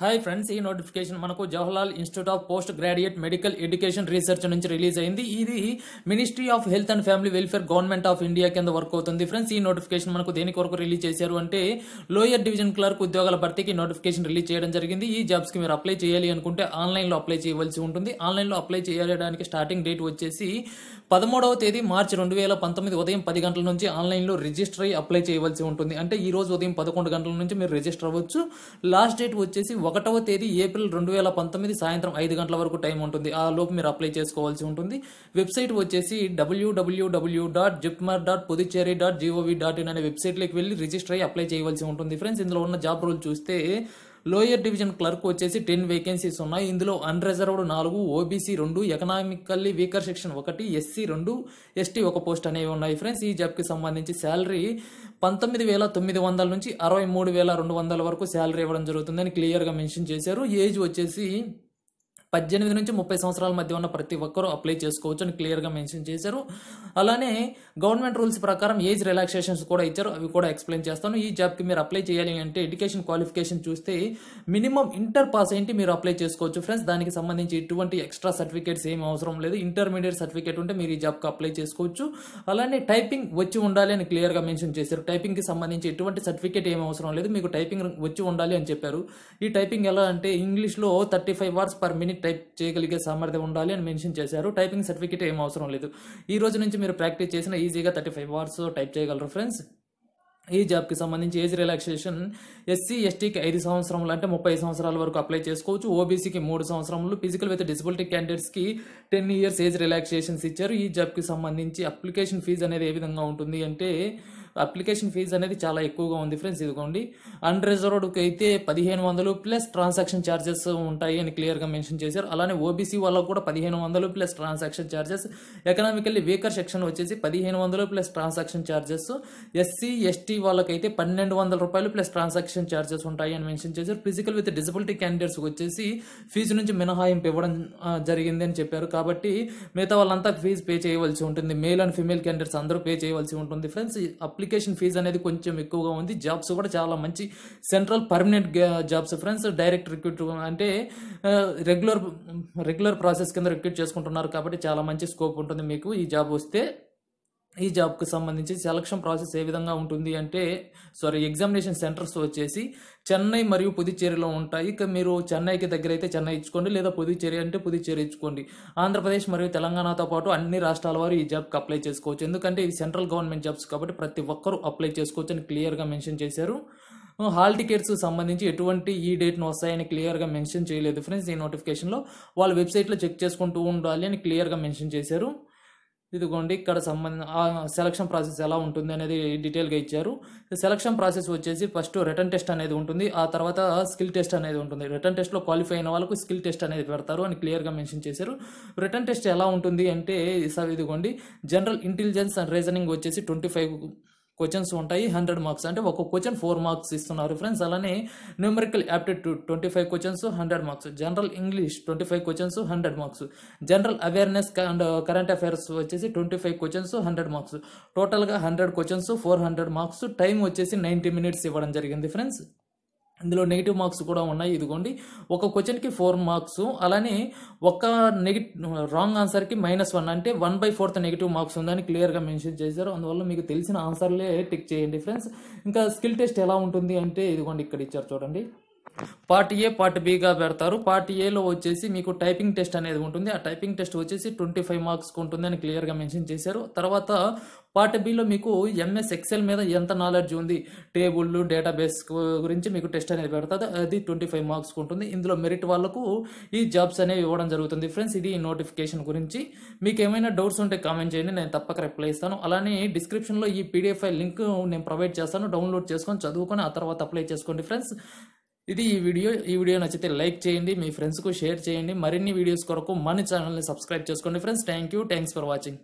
hi friends ఈ notification మనకు Jawaharlal institute of post graduate medical education research నుంచి release అయింది ఇది ministry of health and family welfare government of India కింద work అవుతుంది ఫ్రెండ్స్ ఈ నోటిఫికేషన్ మనకు దేని కొరకు రిలీజ్ చేశారు అంటే లోయర్ డివిజన్ క్లర్క్ ఉద్యోగాల భర్తీకి నోటిఫికేషన్ రిలీజ్ చేయడం జరిగింది ఈ జాబ్స్కి మీరు అప్లై చేయాలి అనుకుంటే ఆన్లైన్లో అప్లై చేయవలసి ఉంటుంది ఆన్లైన్లో అప్లై చేయడానికి స్టార్టింగ్ డేట్ వచ్చేసి పదమూడవ తేదీ మార్చి రెండు వేల పంతొమ్మిది ఉదయం పది గంటల నుంచి ఆన్లైన్లో రిజిస్టర్ అయ్యి అప్లై చేయవలసి ఉంటుంది అంటే ఈ రోజు ఉదయం పదకొండు గంటల నుంచి మీరు రిజిస్టర్ అవ్వచ్చు లాస్ట్ డేట్ వచ్చేసి ఒకటవ తేదీ ఏప్రిల్ రెండు వేల పంతొమ్మిది సాయంత్రం ఐదు గంటల వరకు టైం ఉంటుంది ఆ లోపు మీరు అప్లై చేసుకోవాల్సి ఉంటుంది వెబ్సైట్ వచ్చేసి WWW dot JIPMER dot Puducherry dot gov dot in అనే వెబ్సైట్లోకి వెళ్ళి రిజిస్టర్ అయ్యి అప్లై చేయవలసి ఉంటుంది ఫ్రెండ్స్ ఇందులో ఉన్న జాబ్ రోల్ చూస్తే లోయర్ డివిజన్ క్లర్క్ వచ్చేసి టెన్ వేకెన్సీస్ ఉన్నాయి ఇందులో అన్రిజర్వ్డ్ నాలుగు ఓబీసీ రెండు ఎకనామికల్లీ వీకర్ సెక్షన్ ఒకటి ఎస్సీ రెండు ఎస్టీ ఒక పోస్ట్ అనేవి ఉన్నాయి ఫ్రెండ్స్ ఈ జాబ్కి సంబంధించి శాలరీ పంతొమ్మిది వేల తొమ్మిది వందల నుంచి అరవై మూడు వేల రెండు వందల వరకు శాలరీ ఇవ్వడం జరుగుతుందని క్లియర్గా మెన్షన్ చేశారు ఏజ్ వచ్చేసి పద్దెనిమిది నుంచి ముప్పై సంవత్సరాల మధ్య ఉన్న ప్రతి ఒక్కరూ అప్లై చేసుకోవచ్చు అని క్లియర్గా మెన్షన్ చేశారు అలానే గవర్నమెంట్ రూల్స్ ప్రకారం ఏజ్ రిలాక్సేషన్స్ కూడా ఇచ్చారు అవి కూడా ఎక్స్ప్లెయిన్ చేస్తాను ఈ జాబ్కి మీరు అప్లై చేయాలి అంటే ఎడ్యుకేషన్ క్వాలిఫికేషన్ చూస్తే మినిమం ఇంటర్ పాస్ ఏంటి మీరు అప్లై చేసుకోవచ్చు ఫ్రెండ్స్ దానికి సంబంధించి ఎటువంటి ఎక్స్ట్రా సర్టిఫికేట్స్ ఏమి అవసరం లేదు ఇంటర్మీడియట్ సర్టిఫికేట్ ఉంటే మీరు ఈ జాబ్కి అప్లై చేసుకోవచ్చు అలానే టైపింగ్ వచ్చి ఉండాలి అని క్లియర్గా మెన్షన్ చేశారు టైపింగ్కి సంబంధించి ఎటువంటి సర్టిఫికేట్ ఏం అవసరం లేదు మీకు టైపింగ్ వచ్చి ఉండాలి అని చెప్పారు ఈ టైపింగ్ ఎలా అంటే ఇంగ్లీష్లో thirty five hours per minute type చేయగలిగే సామర్థ్యం ఉండాలి అని మెన్షన్ చేశారు టైపింగ్ సర్టిఫికేట్ ఏం అవసరం లేదు ఈ రోజు నుంచి మీరు ప్రాక్టీస్ చేసిన ఈజీగా థర్టీ ఫైవ్ అవర్స్ టైప్ చేయగలరు ఫ్రెండ్స్ ఈ జాబ్కి సంబంధించి ఏజ్ రిలాక్సేషన్ ఎస్సీ ఎస్టీకి ఐదు సంవత్సరాలు అంటే ముప్పై సంవత్సరాల వరకు అప్లై చేసుకోవచ్చు ఓబీసీకి మూడు సంవత్సరాలు ఫిజికల్ విత్ డిసబిలిటీ క్యాండిడేట్స్కి టెన్ ఇయర్స్ ఏజ్ రిలాక్సేషన్స్ ఇచ్చారు ఈ జాబ్కి సంబంధించి అప్లికేషన్ ఫీజు అనేది ఏ విధంగా ఉంటుంది అంటే అప్లికేషన్ ఫీజు అనేది చాలా ఎక్కువగా ఉంది ఫ్రెండ్స్ ఇదిగోండి అన్ అన్రిజర్వ్డ్కి అయితే పదిహేను వందలు ప్లస్ ట్రాన్సాక్షన్ ఛార్జెస్ ఉంటాయి అని క్లియర్గా మెన్షన్ చేశారు అలానే ఓబీసీ వాళ్ళకు కూడా పదిహేను వందలు plus transaction charges economically weaker section వచ్చేసి పదిహేను వందలు plus transaction charges SC ST వాళ్ళకైతే పన్నెండు వందల రూపాయలు ప్లస్ ట్రాన్సాక్షన్ ఛార్జెస్ ఉంటాయి అని మెన్షన్ చేశారు ఫిజికల్ విత్ డిసబిలిటీ క్యాండిడేట్స్కి వచ్చేసి ఫీజు నుంచి మినహాయింపు ఇవ్వడం జరిగింది అని చెప్పారు కాబట్టి మిగతా వాళ్ళంతా ఫీజు పే చేయవలసి ఉంటుంది మేల్ అండ్ ఫీమేల్ క్యాండిడేట్స్ అందరూ పే చేయవలసి ఉంటుంది ఫ్రెండ్స్ అప్లి ఎడ్యుకేషన్ ఫీజు అనేది కొంచెం ఎక్కువగా ఉంది జాబ్స్ కూడా చాలా మంచి central permanent jobs friends direct recruit అంటే రెగ్యులర్ రెగ్యులర్ ప్రాసెస్ కింద రిక్రూట్ చేసుకుంటున్నారు కాబట్టి చాలా మంచి స్కోప్ ఉంటుంది మీకు ఈ జాబ్ వస్తే ఈ జాబ్కి సంబంధించి సెలక్షన్ ప్రాసెస్ ఏ విధంగా ఉంటుంది అంటే సారీ ఎగ్జామినేషన్ సెంటర్స్ వచ్చేసి చెన్నై మరియు పుదుచ్చేరిలో ఉంటాయి ఇక మీరు చెన్నైకి దగ్గర అయితే చెన్నై ఇచ్చుకోండి లేదా పుదుచ్చేరి అంటే పుదుచ్చేరి ఇచ్చుకోండి ఆంధ్రప్రదేశ్ మరియు తెలంగాణతో పాటు అన్ని రాష్ట్రాల వారు ఈ జాబ్కి అప్లై చేసుకోవచ్చు ఎందుకంటే ఇవి సెంట్రల్ గవర్నమెంట్ జాబ్స్ కాబట్టి ప్రతి ఒక్కరూ అప్లై చేసుకోవచ్చు అని క్లియర్గా మెన్షన్ చేశారు హాల్ టికెట్స్ సంబంధించి ఎటువంటి ఈ డేట్ను వస్తాయని క్లియర్గా మెన్షన్ చేయలేదు ఫ్రెండ్స్ ఈ నోటిఫికేషన్లో వాళ్ళ వెబ్సైట్లో చెక్ చేసుకుంటూ ఉండాలి అని క్లియర్గా మెన్షన్ చేశారు ఇదిగోండి ఇక్కడ సంబంధ సెలక్షన్ ప్రాసెస్ ఎలా ఉంటుంది అనేది డీటెయిల్గా ఇచ్చారు సెలక్షన్ ప్రాసెస్ వచ్చేసి ఫస్ట్ రిటర్న్ టెస్ట్ అనేది ఉంటుంది ఆ తర్వాత స్కిల్ టెస్ట్ అనేది ఉంటుంది రిటర్న్ టెస్ట్లో క్వాలిఫై అయిన వాళ్ళకు స్కిల్ టెస్ట్ అనేది పెడతారు అని క్లియర్గా మెన్షన్ చేశారు రిటర్న్ టెస్ట్ ఎలా ఉంటుంది అంటే ఇదిగోండి జనరల్ ఇంటెలిజెన్స్ అండ్ రీజనింగ్ వచ్చేసి ట్వంటీ ఫైవ్ క్వశ్చన్స్ ఉంటాయి హండ్రెడ్ మార్క్స్ అంటే ఒక్కొక్క క్వశ్చన్ ఫోర్ మార్క్స్ ఇస్తున్నారు ఫ్రెండ్స్ అలానే numerical aptitude twenty five questions hundred marks general English twenty five questions hundred marks general awareness and current affairs వచ్చేసి twenty five questions hundred marks టోటల్గా hundred questions four hundred marks time వచ్చేసి ninety minutes ఇవ్వడం జరిగింది friends ఇందులో negative marks కూడా ఉన్నాయి ఇదిగోండి ఒక క్వశ్చన్కి ఫోర్ మార్క్స్ అలానే ఒక నెగిటివ్ రాంగ్ ఆన్సర్కి మైనస్ వన్ అంటే one by fourth negative marks ఉందని క్లియర్గా మెన్షన్ చేశారు అందువల్ల మీకు తెలిసిన ఆన్సర్లే టిక్ చేయండి ఫ్రెండ్స్ ఇంకా స్కిల్ టెస్ట్ ఎలా ఉంటుంది అంటే ఇదిగోండి ఇక్కడ ఇచ్చారు చూడండి పార్ట్ ఏ పార్ట్ బిగా పెడతారు పార్ట్ ఏలో వచ్చేసి మీకు టైపింగ్ టెస్ట్ అనేది ఉంటుంది ఆ టైపింగ్ టెస్ట్ వచ్చేసి ట్వంటీ ఫైవ్ మార్క్స్కి ఉంటుంది అని క్లియర్గా మెన్షన్ చేశారు తర్వాత పార్ట్ బిలో మీకు ఎంఎస్ ఎక్సెల్ మీద ఎంత నాలెడ్జ్ ఉంది టేబుల్ డేటాబేస్ గురించి మీకు టెస్ట్ అనేది పెడతారు అది ట్వంటీ ఫైవ్ మార్క్స్ ఉంటుంది ఇందులో మెరిట్ వాళ్ళకు ఈ జాబ్స్ అనేవి ఇవ్వడం జరుగుతుంది ఫ్రెండ్స్ ఇది నోటిఫికేషన్ గురించి మీకు ఏమైనా డౌట్స్ ఉంటే కామెంట్ చేయండి నేను తప్పక రిప్లై ఇస్తాను అలానే డిస్క్రిప్షన్లో ఈ పీడిఎఫ్ఐ లింక్ నేను ప్రొవైడ్ చేస్తాను డౌన్లోడ్ చేసుకొని చదువుకొని ఆ తర్వాత అప్లై చేసుకోండి ఫ్రెండ్స్ ఇది ఈ వీడియో ఈ వీడియో నచ్చితే లైక్ చేయండి మీ ఫ్రెండ్స్కు షేర్ చేయండి మరిన్ని వీడియోస్ కొరకు మన ఛానల్ని సబ్స్క్రైబ్ చేసుకోండి friends thank you thanks for watching